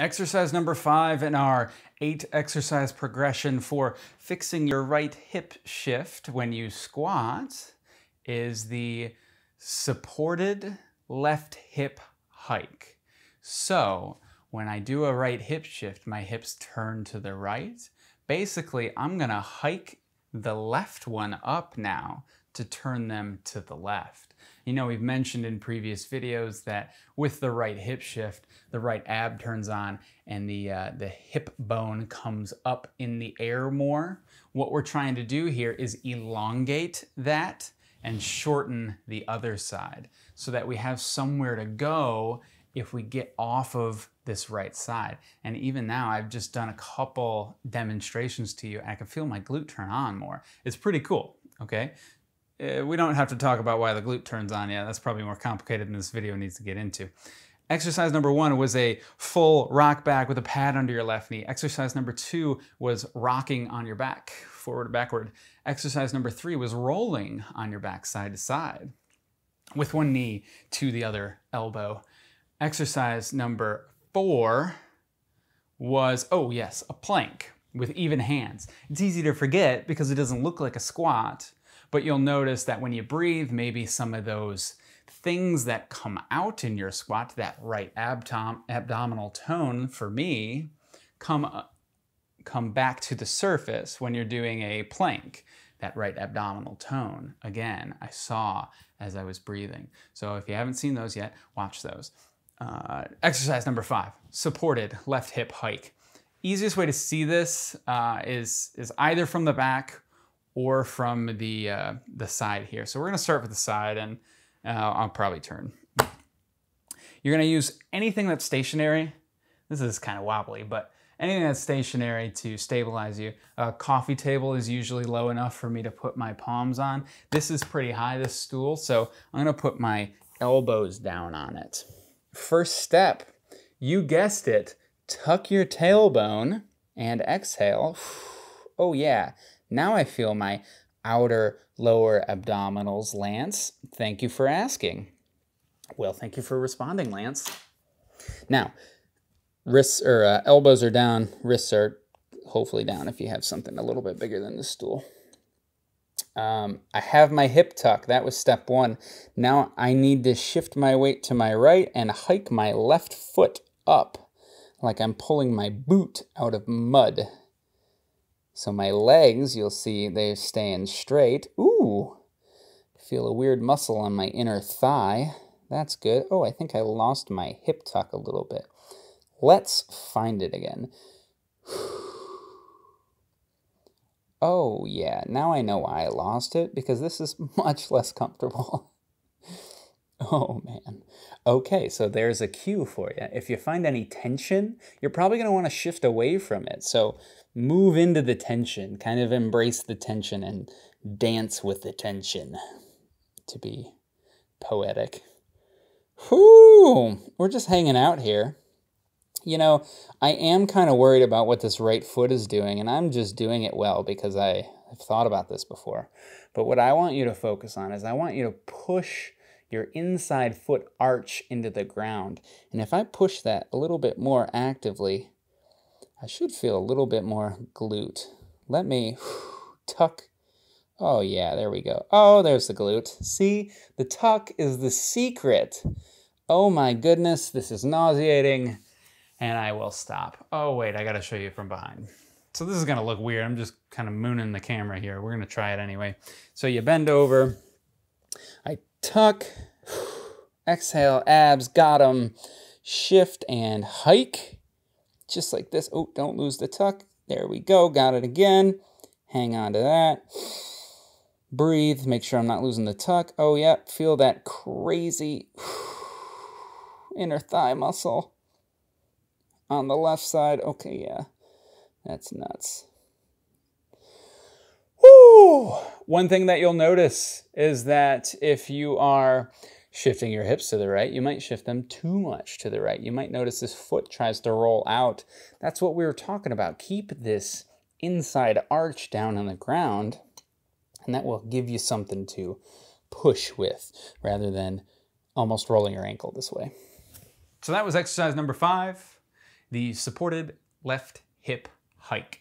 Exercise number five in our eight exercise progression for fixing your right hip shift when you squat is the supported left hip hike. So when I do a right hip shift, my hips turn to the right. Basically, I'm gonna hike the left one up now to turn them to the left. You know, we've mentioned in previous videos that with the right hip shift, the right ab turns on and the, uh, the hip bone comes up in the air more. What we're trying to do here is elongate that and shorten the other side so that we have somewhere to go if we get off of this right side. And even now, I've just done a couple demonstrations to you. I can feel my glute turn on more. It's pretty cool, okay? Uh, we don't have to talk about why the glute turns on yet. That's probably more complicated than this video needs to get into. Exercise number one was a full rock back with a pad under your left knee. Exercise number two was rocking on your back, forward or backward. Exercise number three was rolling on your back side to side with one knee to the other elbow. Exercise number four was, oh yes, a plank with even hands. It's easy to forget because it doesn't look like a squat, but you'll notice that when you breathe, maybe some of those things that come out in your squat, that right abdom abdominal tone for me, come, uh, come back to the surface when you're doing a plank that right abdominal tone. Again, I saw as I was breathing. So if you haven't seen those yet, watch those. Uh, exercise number five, supported left hip hike. Easiest way to see this uh, is, is either from the back or from the, uh, the side here. So we're gonna start with the side and uh, I'll probably turn. You're gonna use anything that's stationary. This is kind of wobbly, but anything that's stationary to stabilize you. A coffee table is usually low enough for me to put my palms on. This is pretty high, this stool, so I'm gonna put my elbows down on it. First step, you guessed it, tuck your tailbone and exhale. Oh yeah, now I feel my outer lower abdominals, Lance. Thank you for asking. Well, thank you for responding, Lance. Now, wrists or uh, elbows are down, wrists are hopefully down if you have something a little bit bigger than the stool. Um, I have my hip tuck. That was step one. Now I need to shift my weight to my right and hike my left foot up like I'm pulling my boot out of mud. So my legs, you'll see they're staying straight. Ooh, feel a weird muscle on my inner thigh. That's good. Oh, I think I lost my hip tuck a little bit. Let's find it again. Oh yeah, now I know why I lost it, because this is much less comfortable. Oh man. Okay, so there's a cue for you. If you find any tension, you're probably going to want to shift away from it. So move into the tension, kind of embrace the tension and dance with the tension to be poetic. Whoo! We're just hanging out here. You know, I am kind of worried about what this right foot is doing, and I'm just doing it well because I have thought about this before. But what I want you to focus on is I want you to push your inside foot arch into the ground. And if I push that a little bit more actively, I should feel a little bit more glute. Let me tuck. Oh yeah, there we go. Oh, there's the glute. See, the tuck is the secret. Oh my goodness, this is nauseating and I will stop. Oh wait, I gotta show you from behind. So this is gonna look weird. I'm just kind of mooning the camera here. We're gonna try it anyway. So you bend over, tuck, exhale, abs, got them, shift and hike, just like this. Oh, don't lose the tuck. There we go, got it again. Hang on to that. Breathe, make sure I'm not losing the tuck. Oh, yep, yeah. feel that crazy inner thigh muscle on the left side. Okay, yeah, that's nuts. Woo! One thing that you'll notice is that if you are shifting your hips to the right, you might shift them too much to the right. You might notice this foot tries to roll out. That's what we were talking about. Keep this inside arch down on the ground, and that will give you something to push with rather than almost rolling your ankle this way. So that was exercise number five, the supported left hip hike.